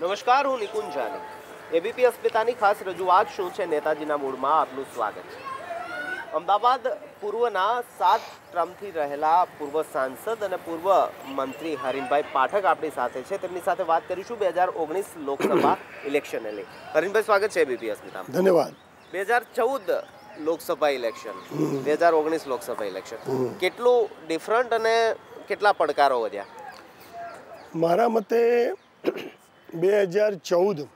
નમસ્કાર હું નિકુંજ જાની એબીપી અસ્મિતાની ખાસ રજૂઆત શું છે નેતાજીના મૂળમાં આપનું સ્વાગત છે અમદાવાદ પૂર્વના સાત ટ્રમથી રહેલા પૂર્વ સાંસદ અને પૂર્વ મંત્રી હરીનભાઈ પાઠક આપણી સાથે છે તેમની સાથે વાત કરીશું બે હજાર ઓગણીસ લોકસભા ઇલેક્શનને લઈ હરીનભાઈ સ્વાગત છે એબીપી અસ્મિતા ધન્યવાદ બે હજાર ચૌદ લોકસભા ઇલેક્શન બે હજાર ઓગણીસ લોકસભા ઇલેક્શન કેટલું ડિફરન્ટ અને કેટલા પડકારો વધ્યા મારા મતે બે હજાર ચૌદ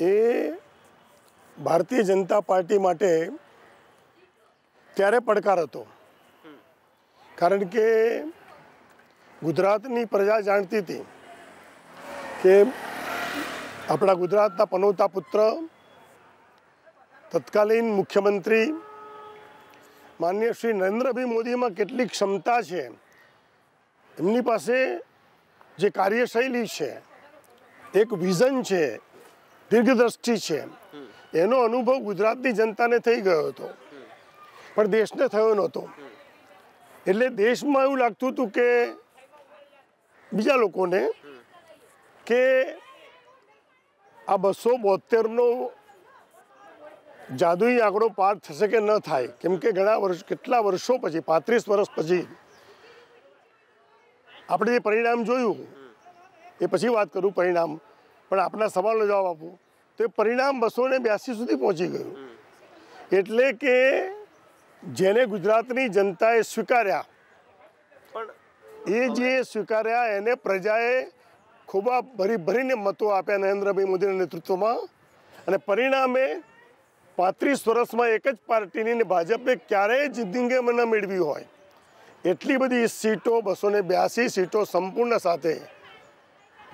એ ભારતીય જનતા પાર્ટી માટે ત્યારે પડકાર હતો કારણ કે ગુજરાતની પ્રજા જાણતી હતી કે આપણા ગુજરાતના પનોતા પુત્ર તત્કાલીન મુખ્યમંત્રી માન્ય શ્રી નરેન્દ્રભાઈ મોદીમાં કેટલી ક્ષમતા છે એમની પાસે જે કાર્યશૈલી છે એક વિઝન છે દીર્ઘદ્રષ્ટિ છે એનો અનુભવ ગુજરાતની જનતાને થઈ ગયો હતો પણ દેશને થયો નહોતો એટલે દેશમાં એવું લાગતું હતું કે બીજા લોકોને કે આ બસો બોતેરનો જાદુઈ આંકડો પાર થશે કે ન થાય કેમ કે ઘણા વર્ષ કેટલા વર્ષો પછી પાંત્રીસ વર્ષ પછી આપણે જે પરિણામ જોયું એ પછી વાત કરું પરિણામ પણ આપણા સવાલનો જવાબ આપું તો એ પરિણામ બસો ને બ્યાસી સુધી પહોંચી ગયું એટલે કે જેને ગુજરાતની જનતાએ સ્વીકાર્યા પણ એ જે સ્વીકાર્યા એને પ્રજાએ ખૂબ ભરી ભરીને મતો આપ્યા નરેન્દ્રભાઈ મોદીના નેતૃત્વમાં અને પરિણામે પાંત્રીસ વર્ષમાં એક જ પાર્ટીની ને ભાજપે ક્યારેય જિંદગી ન મેળવી હોય એટલી બધી સીટો બસો બ્યાસી સીટો સંપૂર્ણ સાથે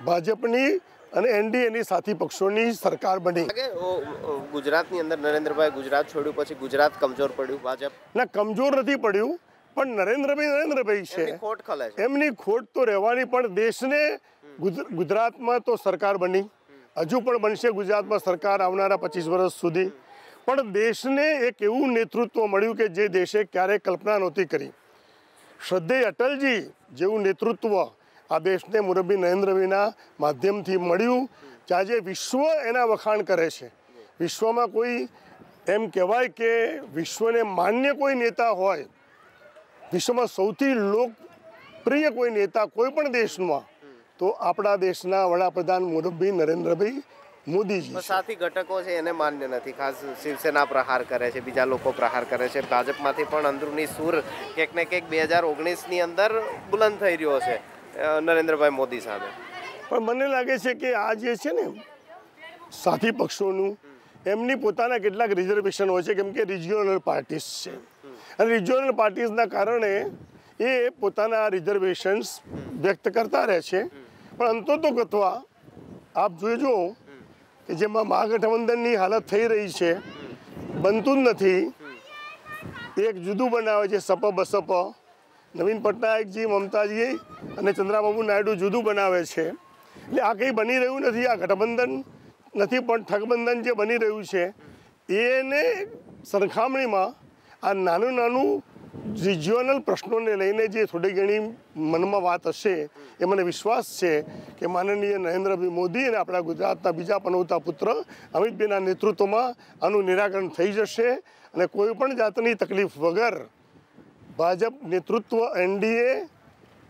ભાજપની અને એનડીએની સાથી પક્ષોની સરકાર બની ગુજરાતની અંદર નરેન્દ્રભાઈ ગુજરાત છોડ્યું પછી ગુજરાત કમજોર પડ્યું ભાજપ ના કમજોર નથી પડ્યું પણ નરેન્દ્રભાઈ નરેન્દ્રભાઈ છે એમની ખોટ તો રહેવાની પણ દેશને ગુજરાતમાં તો સરકાર બની હજુ પણ બનશે ગુજરાતમાં સરકાર આવનારા પચીસ વર્ષ સુધી પણ દેશને એક એવું નેતૃત્વ મળ્યું કે જે દેશે ક્યારેય કલ્પના નહોતી કરી શ્રદ્ધેય અટલજી જેવું નેતૃત્વ આ દેશને મુરબ્બી નરેન્દ્રભાઈના માધ્યમથી મળ્યું કે આજે વિશ્વ એના વખાણ કરે છે વિશ્વમાં કોઈ એમ કહેવાય કે વિશ્વને માન્ય કોઈ નેતા હોય વિશ્વમાં સૌથી લોકપ્રિય કોઈ નેતા કોઈ પણ દેશમાં તો આપણા દેશના વડાપ્રધાન મુરબ્બી નરેન્દ્રભાઈ મોદીજી સાથી ઘટકો છે એને માન્ય નથી ખાસ શિવસેના પ્રહાર કરે છે બીજા લોકો પ્રહાર કરે છે ભાજપમાંથી પણ અંદરૂની સુર ક્યાંક ને ક્યાંક બે હજાર ઓગણીસની અંદર બુલંદ થઈ રહ્યો છે નરેન્દ્રભાઈ મોદી સામે પણ મને લાગે છે કે આ જે છે ને સાથી પક્ષોનું એમની પોતાના કેટલાક રિઝર્વેશન હોય છે કેમ કે રિજિયોનલ પાર્ટીઝ છે અને રિજિયોનલ પાર્ટીઝના કારણે એ પોતાના રિઝર્વેશન્સ વ્યક્ત કરતા રહે છે પણ અંતો તો ગતવા આપ જોજો કે જેમાં મહાગઠબંધનની હાલત થઈ રહી છે બનતું જ નથી એક જુદું બનાવે છે સપ બસપ નવીન પટનાયકજી મમતાજી અને ચંદ્રાબાબુ નાયડુ જુદું બનાવે છે એટલે આ કંઈ બની રહ્યું નથી આ ગઠબંધન નથી પણ ઠગબંધન જે બની રહ્યું છે એને સરખામણીમાં આ નાનું નાનું રિજિયોનલ પ્રશ્નોને લઈને જે થોડી ઘણી મનમાં વાત હશે એ મને વિશ્વાસ છે કે માનનીય નરેન્દ્રભાઈ મોદી અને આપણા ગુજરાતના બીજા પનવતા પુત્ર અમિતભાઈના નેતૃત્વમાં આનું નિરાકરણ થઈ જશે અને કોઈ પણ જાતની તકલીફ વગર ભાજપ નેતૃત્વ એનડીએ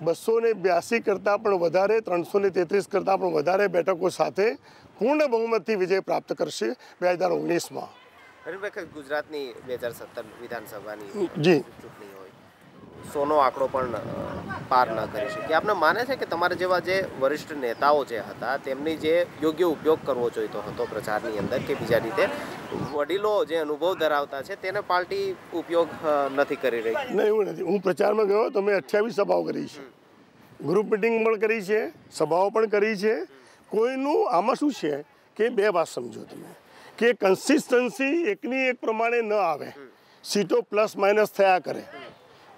બસો ને બ્યાસી કરતાં પણ વધારે ત્રણસો ને તેત્રીસ કરતાં પણ વધારે બેઠકો સાથે પૂર્ણ બહુમતથી વિજય પ્રાપ્ત કરશે બે હજાર ઓગણીસમાં ગુજરાતની બે હજાર સત્તર વિધાનસભાની જી સોનો આંકડો પણ પાર ન કરી શકે આપણે માને છે કે તમારા જેવા જે વરિષ્ઠ નેતાઓ જે હતા તેમની જે યોગ્ય ઉપયોગ કરવો જોઈતો હતો પ્રચારની અંદર કે બીજા રીતે વડીલો જે અનુભવ ધરાવતા છે તેને પાર્ટી ઉપયોગ નથી કરી રહી નહીં એવું નથી હું પ્રચારમાં ગયો તો મેં અઠ્યાવીસ સભાઓ કરી છે ગ્રુપ મિટિંગ પણ કરી છે સભાઓ પણ કરી છે કોઈનું આમાં શું છે કે બે વાત સમજો તમે કે કન્સિસ્ટન્સી એકની એક પ્રમાણે ન આવે સીટો પ્લસ માઇનસ થયા કરે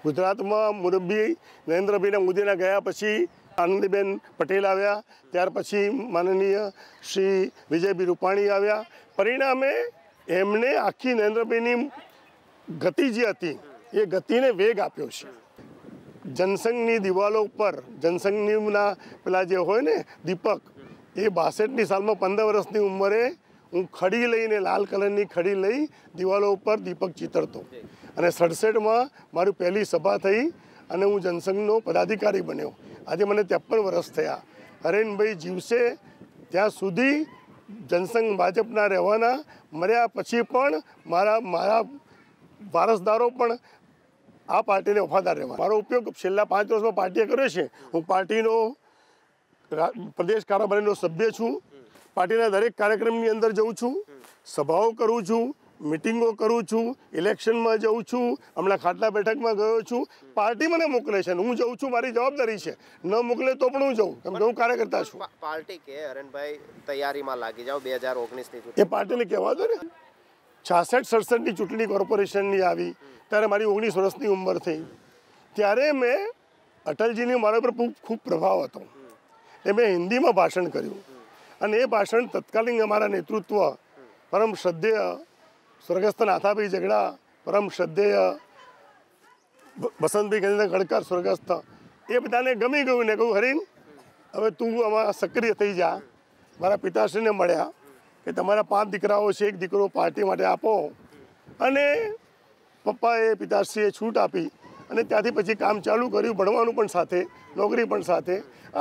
ગુજરાતમાં મુરબ્બી નરેન્દ્રભાઈને મોદીના ગયા પછી આનંદીબેન પટેલ આવ્યા ત્યાર પછી માનનીય શ્રી વિજયભાઈ રૂપાણી આવ્યા પરિણામે એમણે આખી નરેન્દ્રભાઈની ગતિ જે હતી એ ગતિને વેગ આપ્યો છે જનસંઘની દિવાલો ઉપર જનસંઘના પેલા જે હોય ને દીપક એ બાસઠની સાલમાં પંદર વર્ષની ઉંમરે હું ખડી લઈને લાલ કલરની ખડી લઈ દિવાલો ઉપર દીપક ચિતરતો અને સડસઠમાં મારી પહેલી સભા થઈ અને હું જનસંઘનો પદાધિકારી બન્યો આજે મને ત્રેપન વર્ષ થયા હરેનભાઈ જીવશે ત્યાં સુધી જનસંઘ ભાજપના રહેવાના મર્યા પછી પણ મારા મારા વારસદારો પણ આ પાર્ટીને વફાદાર રહેવા મારો ઉપયોગ છેલ્લા પાંચ વર્ષમાં પાર્ટીએ કર્યો છે હું પાર્ટીનો પ્રદેશ કારોબારીનો સભ્ય છું પાર્ટીના દરેક કાર્યક્રમની અંદર જઉં છું સભાઓ કરું છું મિટિંગો કરું છું ઇલેક્શનમાં જઉં છું હમણાં ખાટલા બેઠકમાં ગયો છું પાર્ટી મને મોકલે છે હું જઉં છું મારી જવાબદારી છે ન મોકલે તો પણ હું જઉં કેમ કે હું કાર્યકર્તા છું પાર્ટી કે હરણભાઈ તૈયારીમાં લાગી જાઓ બે હજાર ઓગણીસની એ પાર્ટીને કહેવા દો ને છાસઠ સડસઠની ચૂંટણી કોર્પોરેશનની આવી ત્યારે મારી ઓગણીસ વર્ષની ઉંમર થઈ ત્યારે મેં અટલજીની મારા પર ખૂબ પ્રભાવ હતો એ મેં હિન્દીમાં ભાષણ કર્યું અને એ ભાષણ તત્કાલીન અમારા નેતૃત્વ પરમ શ્રદ્ધેય સ્વર્ગસ્થ નાથાભાઈ ઝઘડા પરમ શ્રદ્ધેય વસંતભાઈ ગણેશ ગણકર સ્વર્ગસ્થ એ બધાને ગમી ગયું ને કહું હરીન હવે તું આમાં સક્રિય થઈ જા મારા પિતાશ્રીને મળ્યા કે તમારા પાંચ દીકરાઓ છે એક દીકરો પાર્ટી માટે આપો અને પપ્પાએ પિતાશ્રીએ છૂટ આપી અને ત્યાંથી પછી કામ ચાલુ કર્યું ભણવાનું પણ સાથે નોકરી પણ સાથે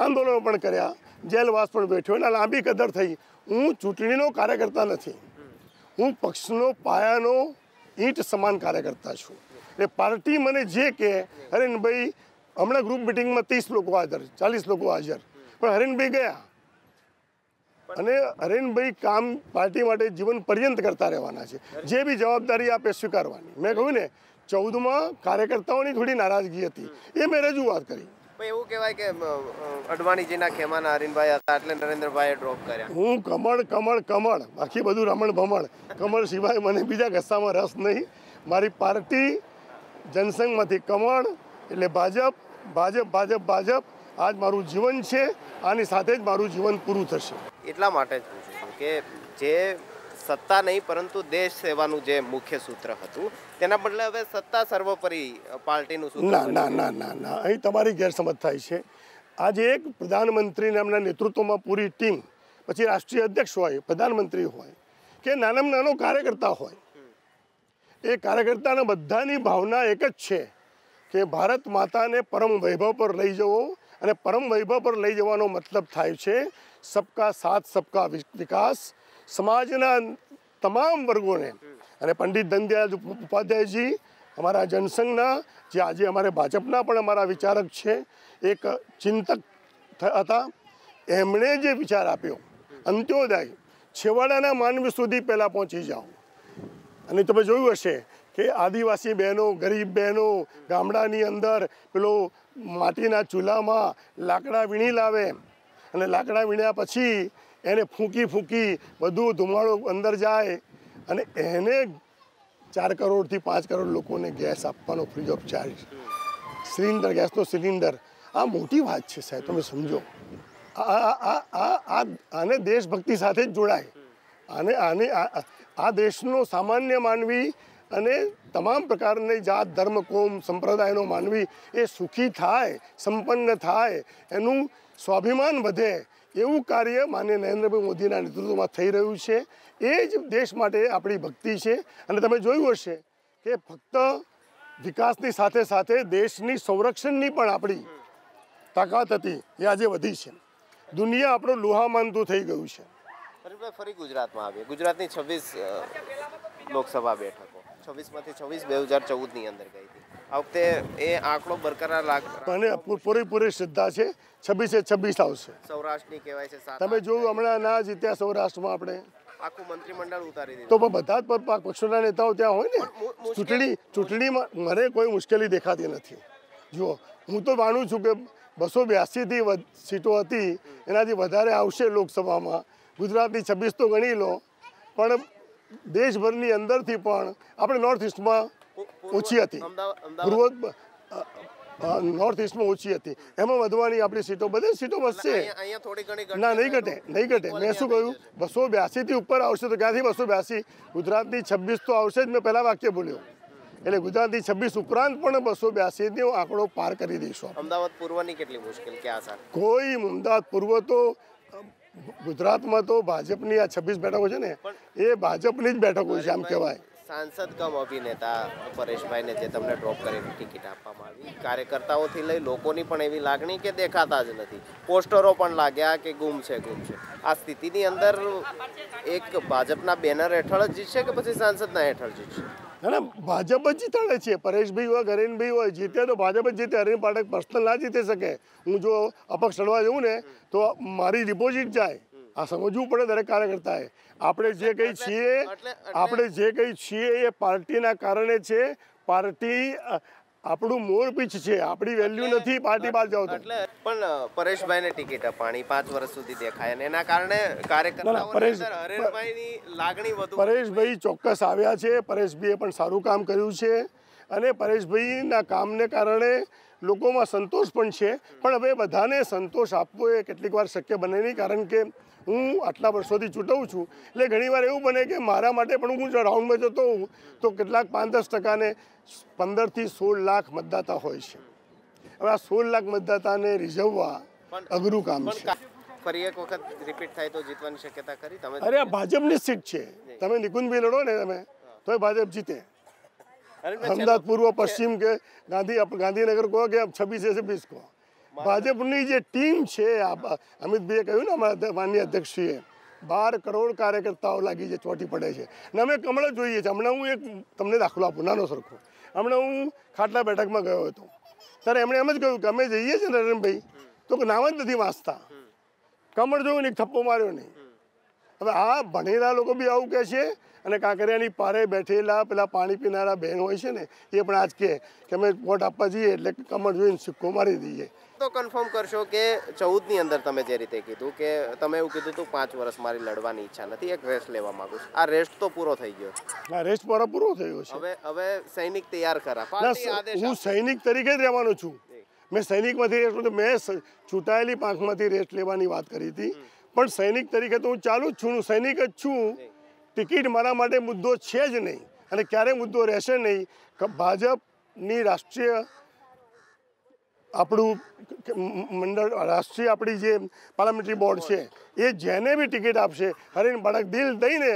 આંદોલનો પણ કર્યા જેલવાસ પણ બેઠ્યો એના લાંબી કદર થઈ હું ચૂંટણીનો કાર્યકર્તા નથી હું પક્ષનો પાયાનો ઈંટ સમાન કાર્યકર્તા છું એટલે પાર્ટી મને જે કહે હરેનભાઈ હમણાં ગ્રુપ મિટિંગમાં ત્રીસ લોકો હાજર ચાલીસ લોકો હાજર પણ હરેનભાઈ ગયા અને હરેનભાઈ કામ પાર્ટી માટે જીવન પર્યંત કરતા રહેવાના છે જે બી જવાબદારી આપે સ્વીકારવાની મેં કહ્યું ને ચૌદમાં કાર્યકર્તાઓની થોડી નારાજગી હતી એ મેં રજૂઆત કરી એવું કહેવાય કે અડવાણીજીના ખેમાના હરીનભાઈ હતા એટલે નરેન્દ્રભાઈએ ડ્રોપ કર્યા હું કમળ કમળ કમળ બાકી બધું રમણ ભમણ કમળ સિવાય મને બીજા કસ્સામાં રસ નહીં મારી પાર્ટી જનસંઘમાંથી કમળ એટલે ભાજપ ભાજપ ભાજપ ભાજપ આજ મારું જીવન છે આની સાથે જ મારું જીવન પૂરું થશે એટલા માટે જ પૂછું કે જે સત્તા નહીં પરંતુ દેશ સેવાનું જે મુખ્ય સૂત્ર હતું તેના બદલે હવે સત્તા સર્વોપરી પાર્ટીનું સૂત્ર ના ના ના ના ના અહીં તમારી ગેરસમજ થાય છે આજે એક પ્રધાનમંત્રી એમના નેતૃત્વમાં પૂરી ટીમ પછી રાષ્ટ્રીય અધ્યક્ષ હોય પ્રધાનમંત્રી હોય કે નાનામાં નાનો કાર્યકર્તા હોય એ કાર્યકર્તાના બધાની ભાવના એક જ છે કે ભારત માતાને પરમ વૈભવ પર લઈ જવો અને પરમ વૈભવ પર લઈ જવાનો મતલબ થાય છે સબકા સાથ સબકા વિકાસ સમાજના તમામ વર્ગોને અને પંડિત દનદયાલ ઉપાધ્યાયજી અમારા જનસંઘના જે આજે અમારે ભાજપના પણ અમારા વિચારક છે એક ચિંતક હતા એમણે જે વિચાર આપ્યો અંત્યોદય છેવાડાના માનવી સુધી પહેલાં પહોંચી જાઓ અને તમે જોયું હશે કે આદિવાસી બહેનો ગરીબ બહેનો ગામડાની અંદર પેલો માટીના ચૂલામાં લાકડા વીણી લાવે અને લાકડા વીણ્યા પછી એને ફૂંકી ફૂંકી બધું ધુમાડો અંદર જાય અને એને ચાર કરોડથી પાંચ કરોડ લોકોને ગેસ આપવાનો ફ્રી ઓફ ચાર્જ સિલિન્ડર ગેસનો સિલિન્ડર આ મોટી વાત છે સાહેબ તમે સમજો આને દેશભક્તિ સાથે જ જોડાય આને આને આ દેશનો સામાન્ય માનવી અને તમામ પ્રકારની જાત ધર્મ કોમ સંપ્રદાયનો માનવી એ સુખી થાય સંપન્ન થાય એનું સ્વાભિમાન વધે એવું કાર્ય માન્ય નરેન્દ્રભાઈ મોદીના નેતૃત્વમાં થઈ રહ્યું છે એ જ દેશ માટે આપણી ભક્તિ છે અને તમે જોયું હશે કે ફક્ત વિકાસની સાથે સાથે દેશની સંરક્ષણની પણ આપણી તાકાત હતી એ આજે વધી છે દુનિયા આપણું લુહા માનતું થઈ ગયું છે ફરી ગુજરાતમાં આવીએ ગુજરાતની છવ્વીસ લોકસભા બેઠકો છવ્વીસમાંથી છવ્વીસ બે હજાર ચૌદની અંદર ગઈ આ એ આંકડો બરકરાર લાગશે પૂરેપૂરી શ્રદ્ધા છે છવ્વીસે છવ્વીસ આવશે સૌરાષ્ટ્રની કહેવાય છે તમે જોયું હમણાં ના જીત્યા સૌરાષ્ટ્રમાં આપણે ચૂંટણીમાં મને કોઈ મુશ્કેલી દેખાતી નથી જુઓ હું તો માનું છું કે બસો બ્યાસીથી સીટો હતી એનાથી વધારે આવશે લોકસભામાં ગુજરાતની છબ્બીસ તો ગણી લો પણ દેશભરની અંદરથી પણ આપણે નોર્થ ઇસ્ટમાં ઓછી હતી પૂર્વ નોર્થ ઇસ્ટમાં ઓછી હતી એમાં વધવાની આપણી સીટો બધી સીટો વધશે ના નહીં ઘટે નહીં ઘટે મેં શું કહ્યું બસો બ્યાસીથી ઉપર આવશે તો ક્યાંથી બસો બ્યાસી ગુજરાતની છવ્વીસ તો આવશે જ મેં પહેલાં વાક્ય બોલ્યો એટલે ગુજરાતની છવ્વીસ ઉપરાંત પણ બસો બ્યાસીનો આંકડો પાર કરી દઈશું અમદાવાદ પૂર્વની કેટલી મુશ્કેલ ક્યાં કોઈ અમદાવાદ પૂર્વ તો ગુજરાતમાં તો ભાજપની આ છવ્વીસ બેઠકો છે ને એ ભાજપની જ બેઠકો છે આમ કહેવાય સાંસદ કમ અભિનેતા પરેશભાઈને જે તમને ડ્રોપ કરેલી ટિકિટ આપવામાં આવી કાર્યકર્તાઓથી લઈ લોકોની પણ એવી લાગણી કે દેખાતા જ નથી પોસ્ટરો પણ લાગ્યા કે ગુમ છે ગુમ છે આ સ્થિતિની અંદર એક ભાજપના બેનર હેઠળ જ જીતશે કે પછી સાંસદના હેઠળ જીતશે ના ભાજપ જ જીતાડે છે પરેશભાઈ હોય ગરેનભાઈ હોય જીતે તો ભાજપ જ જીતે હરીન પાઠક પર્સનલ ના જીતી શકે હું જો અપક્ષ લડવા જઉં ને તો મારી ડિપોઝિટ જાય આ સમજવું પડે દરેક કાર્યકર્તાએ આપણે જે કંઈ છીએ આપણે જે કઈ છીએ એ પાર્ટીના કારણે છે પાર્ટી આપણું મોરપીછ છે આપણી વેલ્યુ નથી પાર્ટી બહાર જાવ એટલે પણ પરેશભાઈને ટિકિટ અપાણી પાંચ વર્ષ સુધી દેખાય અને એના કારણે કાર્યકર્તાઓની લાગણી વધુ પરેશભાઈ ચોક્કસ આવ્યા છે પરેશભાઈએ પણ સારું કામ કર્યું છે અને પરેશભાઈના કામને કારણે લોકોમાં સંતોષ પણ છે પણ હવે બધાને સંતોષ આપવો એ કેટલીક વાર શક્ય બને નહીં કારણ કે હું આટલા વર્ષોથી ચૂંટવું છું એટલે ઘણીવાર એવું બને કે મારા માટે પણ હું જો રાઉન્ડમાં જતો હોઉં તો કેટલાક પાંચ દસ ટકાને પંદરથી સોળ લાખ મતદાતા હોય છે હવે આ સોળ લાખ મતદાતાને રિઝવવા અઘરું કામ છે અરે આ ભાજપની સીટ છે તમે નિકુંજભાઈ લડો ને તમે તો ભાજપ જીતે અમદાવાદ પશ્ચિમ કે ગાંધી ગાંધીનગર કહો કે છબ્બીસ બીસ કહો ભાજપની જે ટીમ છે આ અમિતભાઈએ કહ્યું ને અમારા માન્ય અધ્યક્ષીએ બાર કરોડ કાર્યકર્તાઓ લાગી છે ચોંટી પડે છે અને અમે હમણાં જોઈએ છીએ હમણાં હું એક તમને દાખલો આપું નાનો સરખો હમણાં હું ખાટલા બેઠકમાં ગયો હતો ત્યારે એમણે એમ જ કહ્યું કે અમે જઈએ છીએ નરેન્દ્રભાઈ તો નામ જ નથી વાંચતા કમળ જોયું ને એક થપ્પો માર્યો નહીં હવે આ ભણેલા લોકો બી આવું કહે છે અને કાંકરિયાની પારે બેઠેલા પેલા પાણી પીનારા બહેન હોય છે ને એ પણ આજ કે અમે વોટ આપવા જઈએ એટલે કમર જોઈને સિક્કો મારી દઈએ તો કન્ફર્મ કરશો કે ચૌદ ની અંદર તમે જે રીતે કીધું કે તમે એવું કીધું હતું પાંચ વર્ષ મારી લડવાની ઈચ્છા નથી એક રેસ્ટ લેવા માંગુ છું આ રેસ્ટ તો પૂરો થઈ ગયો આ રેસ્ટ પૂરો પૂરો થયો છે હવે હવે સૈનિક તૈયાર કરા હું સૈનિક તરીકે જ રહેવાનો છું મેં સૈનિકમાંથી રેસ્ટ મેં છૂટાયેલી પાંખમાંથી રેસ્ટ લેવાની વાત કરી હતી પણ સૈનિક તરીકે તો હું ચાલુ જ છું હું સૈનિક જ છું ટિકિટ મારા માટે મુદ્દો છે જ નહીં અને ક્યારેય મુદ્દો રહેશે નહીં કે ભાજપની રાષ્ટ્રીય આપણું મંડળ રાષ્ટ્રીય આપણી જે પાર્લામેન્ટરી બોર્ડ છે એ જેને બી ટિકિટ આપશે હરીને બાળક દિલ દઈને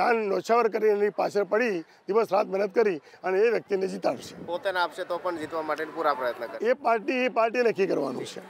જાન નોછાવર કરી એની પાછળ પડી દિવસ રાત મહેનત કરી અને એ વ્યક્તિને જીતાડશે પોતાને આપશે તો પણ જીતવા માટે પૂરા પ્રયત્ન એ પાર્ટી એ પાર્ટી નક્કી કરવાનું છે